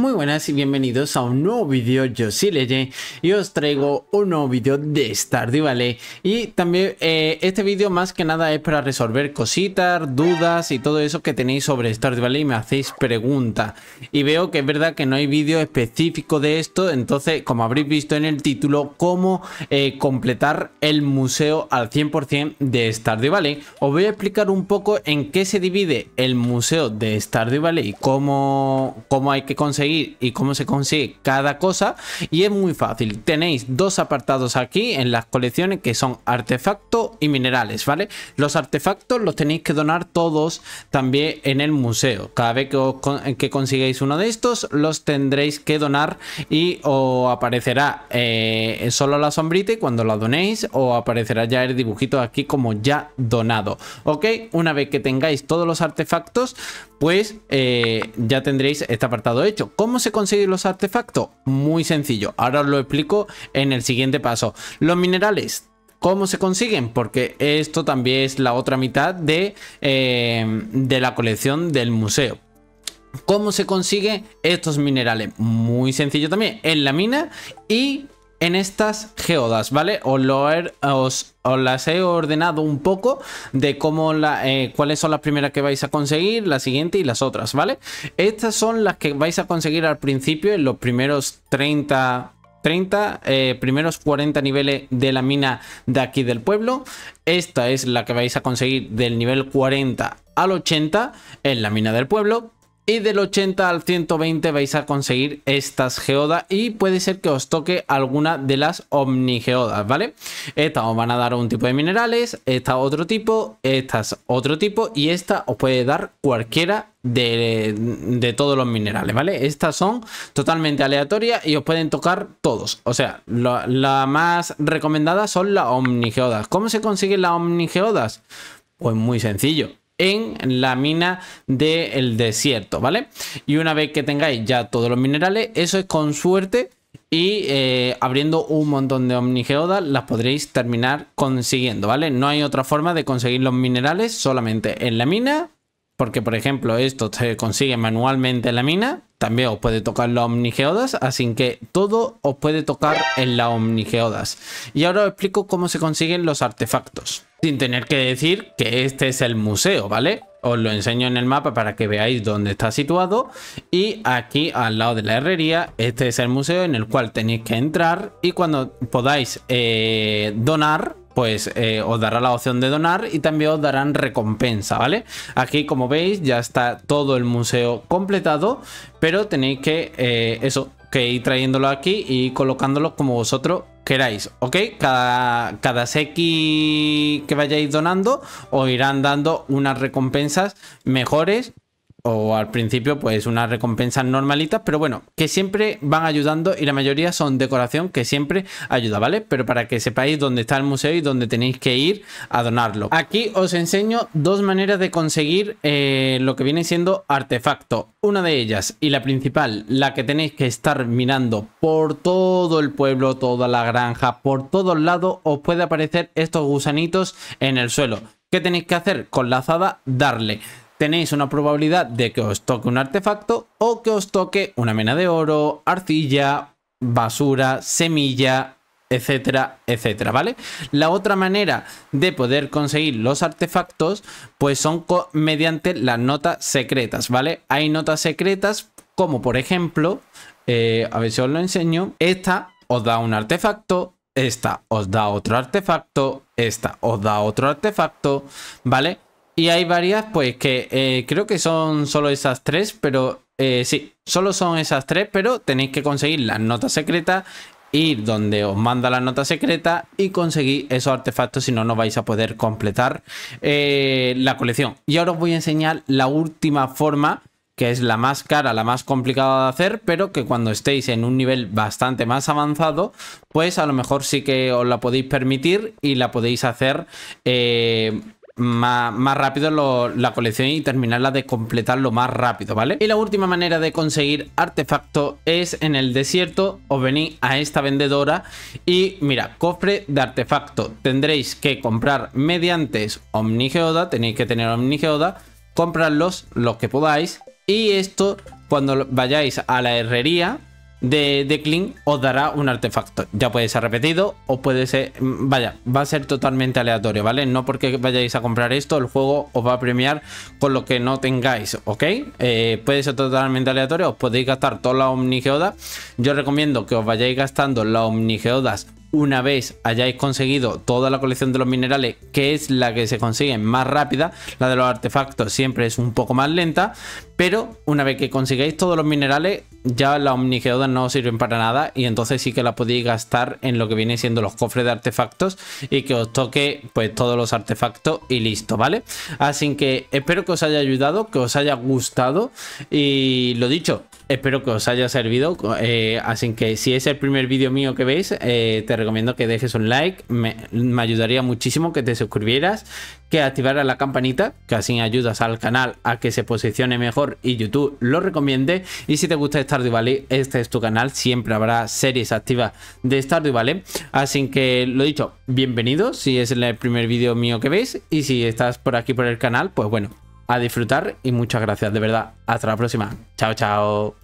Muy buenas y bienvenidos a un nuevo vídeo, yo soy Leye y os traigo un nuevo vídeo de Stardew Valley y también eh, este vídeo más que nada es para resolver cositas, dudas y todo eso que tenéis sobre Stardew Valley y me hacéis preguntas y veo que es verdad que no hay vídeo específico de esto, entonces como habréis visto en el título, cómo eh, completar el museo al 100% de Stardew Valley os voy a explicar un poco en qué se divide el museo de Stardew Valley y cómo, cómo hay que conseguir y cómo se consigue cada cosa. Y es muy fácil. Tenéis dos apartados aquí en las colecciones que son artefactos y minerales, ¿vale? Los artefactos los tenéis que donar todos también en el museo. Cada vez que, os que consigáis uno de estos, los tendréis que donar y os aparecerá eh, solo la sombrita y cuando la donéis o aparecerá ya el dibujito aquí como ya donado. ¿Ok? Una vez que tengáis todos los artefactos, pues eh, ya tendréis este apartado hecho. ¿Cómo se consiguen los artefactos? Muy sencillo, ahora os lo explico en el siguiente paso. Los minerales, ¿Cómo se consiguen? Porque esto también es la otra mitad de, eh, de, la colección del museo. ¿Cómo se consiguen estos minerales? Muy sencillo también, en la mina y en estas geodas, ¿vale? Os, lo las he ordenado un poco de cómo la, eh, cuáles son las primeras que vais a conseguir, la siguiente y las otras, ¿vale? Estas son las que vais a conseguir al principio en los primeros 30 30 eh, primeros 40 niveles de la mina de aquí del pueblo. Esta es la que vais a conseguir del nivel 40 al 80 en la mina del pueblo, y del 80 al 120 vais a conseguir estas geodas y puede ser que os toque alguna de las omnigeodas, ¿vale? Estas os van a dar un tipo de minerales, esta otro tipo, estas otro tipo y esta os puede dar cualquiera de, todos los minerales, ¿vale? Estas son totalmente aleatorias y os pueden tocar todos. O sea, la más recomendada son las omnigeodas. ¿Cómo se consiguen las omnigeodas? Pues muy sencillo en la mina del desierto, ¿vale? Y una vez que tengáis ya todos los minerales, eso es con suerte y eh, abriendo un montón de omnigeodas las podréis terminar consiguiendo, ¿vale? No hay otra forma de conseguir los minerales solamente en la mina, porque por ejemplo esto se consigue manualmente en la mina, también os puede tocar las omnigeodas, así que todo os puede tocar en las omnigeodas. Y ahora os explico cómo se consiguen los artefactos sin tener que decir que este es el museo, ¿vale? Os lo enseño en el mapa para que veáis dónde está situado. Y aquí al lado de la herrería, este es el museo en el cual tenéis que entrar y cuando podáis eh, donar, pues eh, os dará la opción de donar y también os darán recompensa, ¿vale? Aquí como veis ya está todo el museo completado, pero tenéis que, eh, eso, que ir trayéndolo aquí y colocándolo como vosotros queráis, ¿ok? Cada, cada seki que vayáis donando os irán dando unas recompensas mejores o al principio pues unas recompensas normalitas, pero bueno, que siempre van ayudando y la mayoría son decoración que siempre ayuda, ¿vale? Pero para que sepáis dónde está el museo y dónde tenéis que ir a donarlo. Aquí os enseño dos maneras de conseguir eh, lo que viene siendo artefacto. Una de ellas y la principal, la que tenéis que estar mirando por todo el pueblo, toda la granja, por todos lados, os puede aparecer estos gusanitos en el suelo. ¿Qué tenéis que hacer? Con la azada, darle tenéis una probabilidad de que os toque un artefacto o que os toque una mena de oro, arcilla, basura, semilla, etcétera, etcétera, ¿vale? La otra manera de poder conseguir los artefactos, pues son mediante las notas secretas, ¿vale? Hay notas secretas como por ejemplo, eh, a ver si os lo enseño, esta os da un artefacto, esta os da otro artefacto, esta os da otro artefacto, ¿vale? Y hay varias, pues, que eh, creo que son solo esas tres, pero eh, sí, solo son esas tres, pero tenéis que conseguir las notas secretas, ir donde os manda la nota secreta y conseguir esos artefactos, si no, no vais a poder completar eh, la colección. Y ahora os voy a enseñar la última forma, que es la más cara, la más complicada de hacer, pero que cuando estéis en un nivel bastante más avanzado, pues a lo mejor sí que os la podéis permitir y la podéis hacer más, rápido la colección y terminarla de completarlo más rápido, ¿vale? Y la última manera de conseguir artefacto es en el desierto, os venís a esta vendedora y mira, cofre de artefacto. Tendréis que comprar mediante Omnigeoda, tenéis que tener Omnigeoda, comprarlos los que podáis y esto cuando vayáis a la herrería de, de os dará un artefacto. Ya puede ser repetido o puede ser... Mm, vaya, va a ser totalmente aleatorio, ¿vale? No porque vayáis a comprar esto, el juego os va a premiar con lo que no tengáis, ¿ok? Eh, puede ser totalmente aleatorio, os podéis gastar todas las omnigeodas. Yo recomiendo que os vayáis gastando las omnigeodas una vez hayáis conseguido toda la colección de los minerales, que es la que se consigue más rápida, la de los artefactos siempre es un poco más lenta, pero una vez que consigáis todos los minerales, ya las omnigeodas no sirven para nada y entonces sí que la podéis gastar en lo que viene siendo los cofres de artefactos y que os toque pues todos los artefactos y listo, ¿vale? Así que espero que os haya ayudado, que os haya gustado y lo dicho, Espero que os haya servido. Eh, así que si es el primer vídeo mío que veis, eh, te recomiendo que dejes un like. Me, ayudaría muchísimo que te suscribieras, que activaras la campanita, que así ayudas al canal a que se posicione mejor y YouTube lo recomiende. Y si te gusta Stardew Valley, este es tu canal. Siempre habrá series activas de Stardew Valley. Así que lo dicho, bienvenidos si es el primer vídeo mío que veis. Y si estás por aquí por el canal, pues bueno, a disfrutar y muchas gracias, de verdad. Hasta la próxima. Chao, chao.